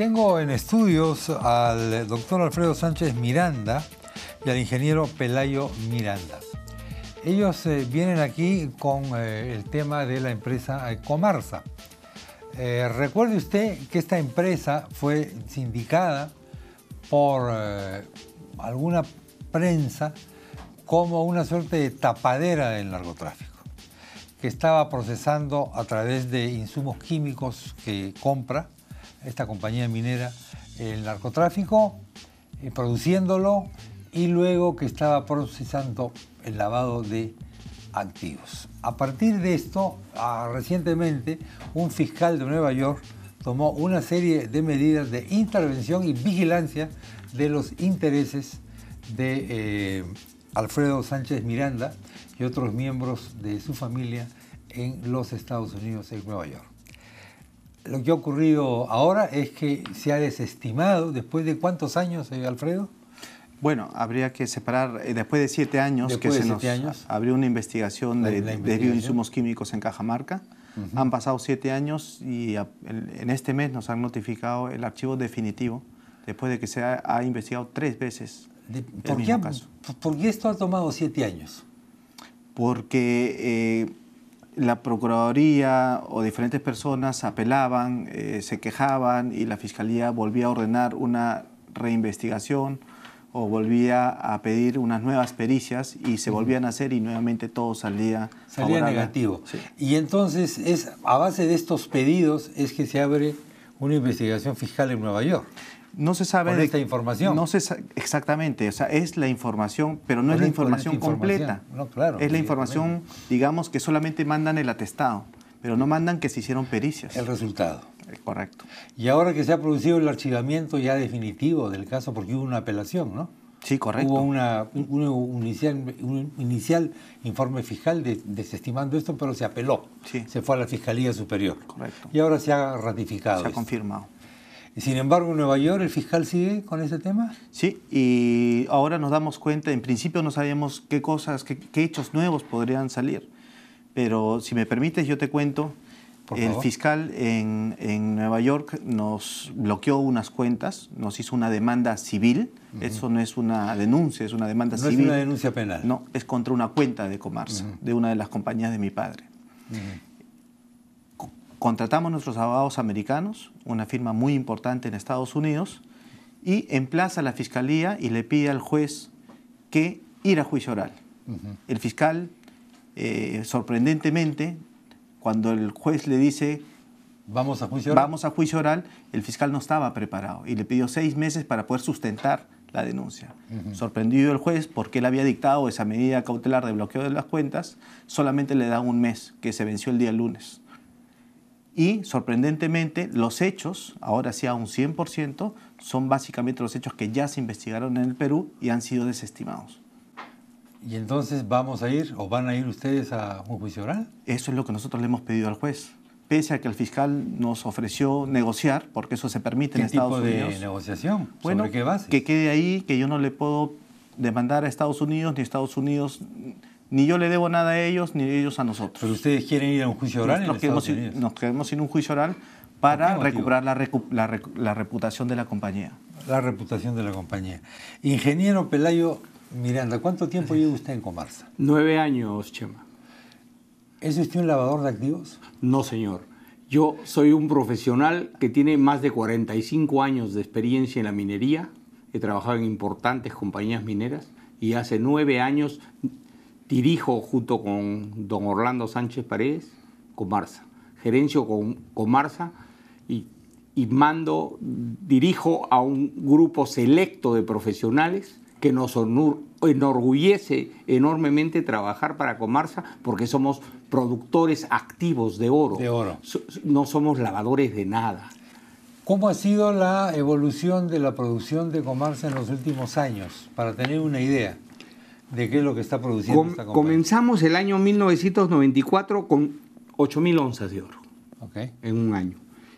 tengo en estudios al doctor Alfredo Sánchez Miranda y al ingeniero Pelayo Miranda. Ellos eh, vienen aquí con eh, el tema de la empresa eh, Comarsa. recuerde usted que esta empresa fue sindicada por alguna prensa como una suerte de tapadera del narcotráfico, que estaba procesando a través de insumos químicos que compra esta compañía minera, el narcotráfico, eh, produciéndolo y luego que estaba procesando el lavado de activos. A partir de esto, ah, recientemente, un fiscal de Nueva York tomó una serie de medidas de intervención y vigilancia de los intereses de eh, Alfredo Sánchez Miranda y otros miembros de su familia en los Estados Unidos, en Nueva York lo que ha ocurrido ahora es que se ha desestimado, después de cuántos años, eh, Alfredo? Bueno, habría que separar, eh, después de siete años que se nos abrió una investigación de, bioinsumos químicos en Cajamarca. Han pasado siete años y en, este mes nos han notificado el archivo definitivo, después de que se ha, investigado tres veces. ¿por, qué, ¿Por qué esto ha tomado siete años? Porque eh, la Procuraduría o diferentes personas apelaban, eh, se quejaban y la Fiscalía volvía a ordenar una reinvestigación o volvía a pedir unas nuevas pericias y se volvían a hacer y nuevamente todo salía salía negativo. Y entonces es a base de estos pedidos es que se abre una investigación fiscal en Nueva York. No se sabe. esta información. No se exactamente, o sea, es la información, pero no es la información completa. No, claro, es la información, digamos, que solamente mandan el atestado, pero no mandan que se hicieron pericias. El resultado. Eh, correcto. Y ahora que se ha producido el archivamiento ya definitivo del caso, porque hubo una apelación, ¿no? Sí, correcto. Hubo una, un, inicial, informe fiscal desestimando esto, pero se apeló. Sí. Se fue a la Fiscalía Superior. Correcto. Y ahora se ha ratificado. Se ha confirmado sin embargo, en Nueva York, ¿el fiscal sigue con ese tema? Sí, y ahora nos damos cuenta, en principio no sabíamos qué cosas, qué, hechos nuevos podrían salir. Pero si me permites, yo te cuento. El fiscal en, en, Nueva York nos bloqueó unas cuentas, nos hizo una demanda civil. Eso no es una denuncia, es una demanda civil. No es una denuncia penal. No, es contra una cuenta de Comarsa, de una de las compañías de mi padre contratamos nuestros abogados americanos, una firma muy importante en Estados Unidos, y emplaza a la fiscalía y le pide al juez que ir a juicio oral. El fiscal, eh, sorprendentemente, cuando el juez le dice... Vamos a juicio oral. el fiscal no estaba preparado y le pidió seis meses para poder sustentar la denuncia. Sorprendido el juez porque él había dictado esa medida cautelar de bloqueo de las cuentas, solamente le da un mes, que se venció el día lunes. Y sorprendentemente, los hechos, ahora sí a un 100%, son básicamente los hechos que ya se investigaron en el Perú y han sido desestimados. ¿Y entonces vamos a ir o van a ir ustedes a un juicio oral? Eso es lo que nosotros le hemos pedido al juez. Pese a que el fiscal nos ofreció negociar, porque eso se permite en Estados Unidos. ¿Qué tipo de negociación? Bueno, ¿Sobre qué base? Que quede ahí, que yo no le puedo demandar a Estados Unidos, ni Estados Unidos ni yo le debo nada a ellos, ni ellos a nosotros. Pero ustedes quieren ir a un juicio oral. Nos, en quedamos, sin, nos quedamos en un juicio oral para recuperar la, la reputación de la compañía. La reputación de la compañía. Ingeniero Pelayo Miranda, ¿cuánto tiempo lleva usted en Comarsa? Nueve años, Chema. ¿Es usted un lavador de activos? No, señor. Yo soy un profesional que tiene más de 45 años de experiencia en la minería. He trabajado en importantes compañías mineras y hace nueve años Dirijo junto con don Orlando Sánchez Paredes, Comarsa. Gerencio con Comarsa y, y mando, dirijo a un grupo selecto de profesionales que nos enorgullece enormemente trabajar para Comarsa porque somos productores activos de oro. De oro. No somos lavadores de nada. ¿Cómo ha sido la evolución de la producción de Comarsa en los últimos años? Para tener una idea de qué es lo que está produciendo Comenzamos el año 1994 con 8.000 onzas de oro en un año.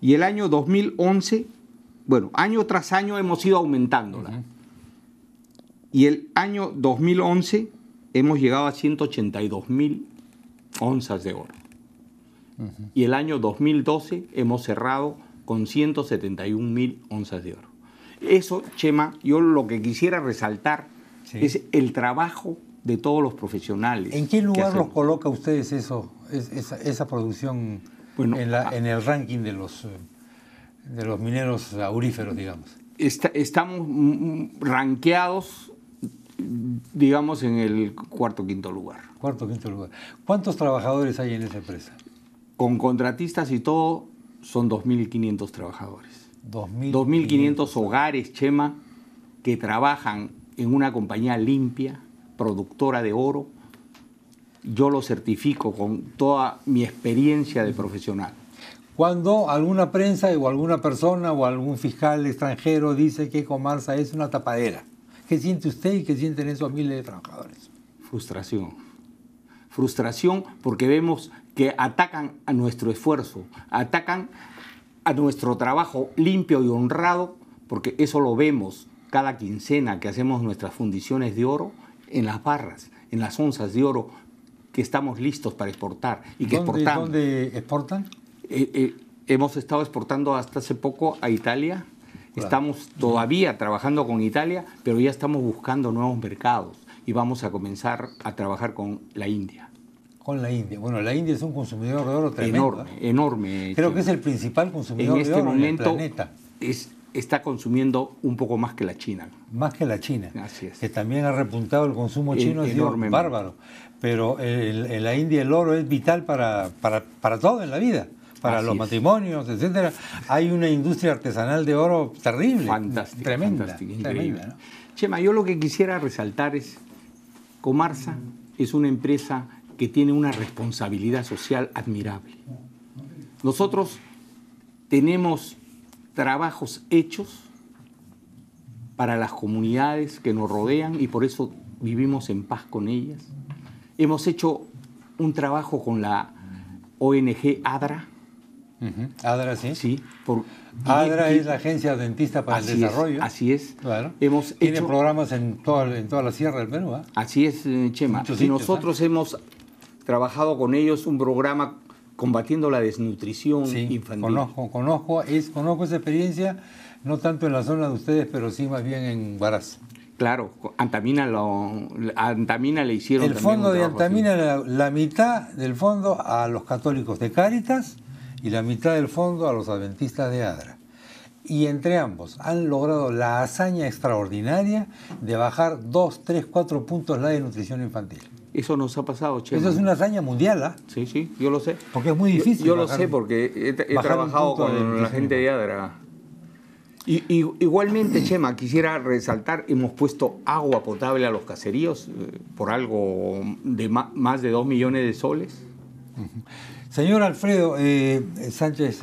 Y el año 2011, bueno, año tras año hemos ido aumentándola. Y el año 2011 hemos llegado a 182.000 onzas de oro. Y el año 2012 hemos cerrado con 171.000 onzas de oro. Eso, Chema, yo lo que quisiera resaltar es el trabajo de todos los profesionales. ¿En qué lugar los coloca ustedes eso, esa, producción ah. en, el ranking de los, de los mineros auríferos, digamos? estamos ranqueados, digamos, en el cuarto quinto lugar. Cuarto quinto lugar. ¿Cuántos trabajadores hay en esa empresa? Con contratistas y todo, son 2.500 trabajadores. 2.500 hogares, Chema, que trabajan en una compañía limpia, productora de oro, yo lo certifico con toda mi experiencia de profesional. Cuando alguna prensa o alguna persona o algún fiscal extranjero dice que Comarsa es una tapadera, ¿qué siente usted y qué sienten esos miles de trabajadores? Frustración. Frustración porque vemos que atacan a nuestro esfuerzo, atacan a nuestro trabajo limpio y honrado, porque eso lo vemos cada quincena que hacemos nuestras fundiciones de oro en las barras, en las onzas de oro que estamos listos para exportar y que ¿Dónde, exportamos. ¿Dónde exportan? Eh, eh, hemos estado exportando hasta hace poco a Italia. Estamos todavía trabajando con Italia, pero ya estamos buscando nuevos mercados y vamos a comenzar a trabajar con la India. Con la India. Bueno, la India es un consumidor de oro tremendo. Enorme, ¿eh? enorme. Creo que es el principal consumidor en este de oro momento en el planeta está consumiendo un poco más que la China. Más que la China. Así es. Que también ha repuntado el consumo chino, es bárbaro. Pero en la India el oro es vital para, para, todo en la vida. Para los matrimonios, etcétera. Hay una industria artesanal de oro terrible. Fantástica. Tremenda. increíble. Chema, yo lo que quisiera resaltar es Comarsa es una empresa que tiene una responsabilidad social admirable. Nosotros tenemos trabajos hechos para las comunidades que nos rodean y por eso vivimos en paz con ellas. Hemos hecho un trabajo con la ONG ADRA. ADRA, sí. Sí. ADRA es la Agencia Dentista para el Desarrollo. así es. Claro. Hemos Tiene programas en toda, en toda la Sierra del Perú. ¿eh? Así es, eh, Chema. y ¿ah? nosotros hemos trabajado con ellos un programa combatiendo la desnutrición infantil. Conozco, conozco, conozco esa experiencia, no tanto en la zona de ustedes, pero sí más bien en Baraz. Claro, Antamina, lo, Antamina le hicieron. El fondo de Antamina, la, mitad del fondo a los católicos de Cáritas y la mitad del fondo a los adventistas de Adra. Y entre ambos han logrado la hazaña extraordinaria de bajar dos, tres, cuatro puntos la desnutrición infantil. Eso nos ha pasado, Chema. Eso es una hazaña mundial, ¿ah? Sí, sí, yo lo sé. Porque es muy difícil. Yo, lo sé porque he, trabajado con la gente de Adra. igualmente, Chema, quisiera resaltar, hemos puesto agua potable a los caseríos eh, por algo de más de dos millones de soles. Señor Alfredo eh, eh, Sánchez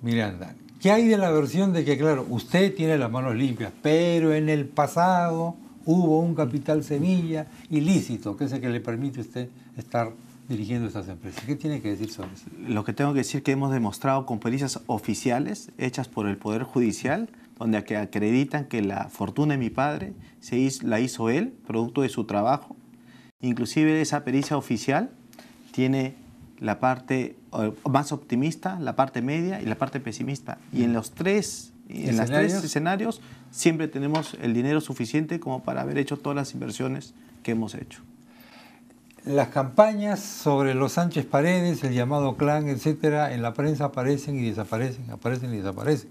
Miranda, ¿qué hay de la versión de que, claro, usted tiene las manos limpias, pero en el pasado hubo un capital semilla ilícito, que es el que le permite usted estar dirigiendo estas empresas. ¿Qué tiene que decir sobre eso? Lo que tengo que decir es que hemos demostrado con pericias oficiales hechas por el Poder Judicial, donde acreditan que la fortuna de mi padre se la hizo él, producto de su trabajo. Inclusive esa pericia oficial tiene la parte eh, más optimista, la parte media y la parte pesimista. Y en los tres, ¿Escenarios? en tres escenarios siempre tenemos el dinero suficiente como para haber hecho todas las inversiones que hemos hecho. Las campañas sobre los Sánchez Paredes, el llamado clan, etcétera, en la prensa aparecen y desaparecen, aparecen y desaparecen.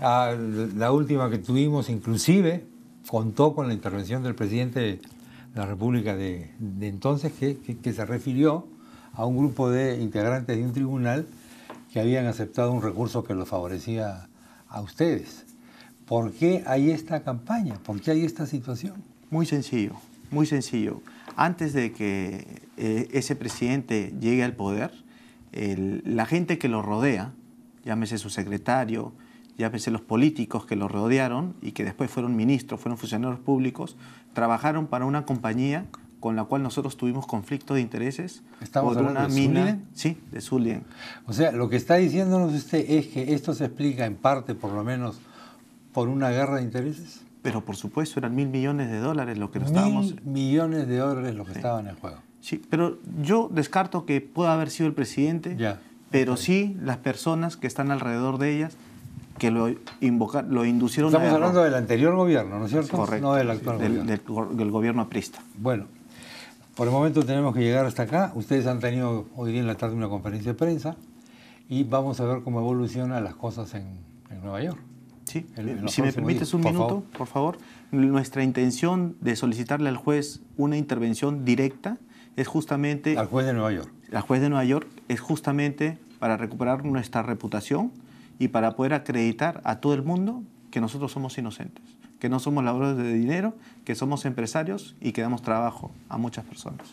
Ah, la última que tuvimos, inclusive, contó con la intervención del presidente de la República de, entonces, que se refirió a un grupo de integrantes de un tribunal que habían aceptado un recurso que los favorecía a ustedes. ¿Por qué hay esta campaña? ¿Por qué hay esta situación? Muy sencillo, muy sencillo. Antes de que eh, ese presidente llegue al poder, la gente que lo rodea, llámese su secretario, llámese los políticos que lo rodearon y que después fueron ministros, fueron funcionarios públicos, trabajaron para una compañía con la cual nosotros tuvimos conflicto de intereses Estamos por una de mina sí, de Zulien. O sea, lo que está diciéndonos usted es que esto se explica en parte, por lo menos, por una guerra de intereses. Pero por supuesto, eran mil millones de dólares lo que nos mil estábamos... millones de dólares lo que estaba en juego. Sí, pero yo descarto que pueda haber sido el presidente, pero sí las personas que están alrededor de ellas que lo, invocaron, lo inducieron Estamos hablando del anterior gobierno, ¿no es cierto? Correcto. No del actual gobierno. Del, del, gobierno aprista. Bueno, por el momento tenemos que llegar hasta acá. Ustedes han tenido hoy día en la tarde una conferencia de prensa y vamos a ver cómo evolucionan las cosas en, Nueva York. Sí, si me permites un minuto, por favor. Nuestra intención de solicitarle al juez una intervención directa es justamente... Al juez de Nueva York. Al juez de Nueva York es justamente para recuperar nuestra reputación y para poder acreditar a todo el mundo que nosotros somos inocentes que no somos labradores de dinero, que somos empresarios y que damos trabajo a muchas personas.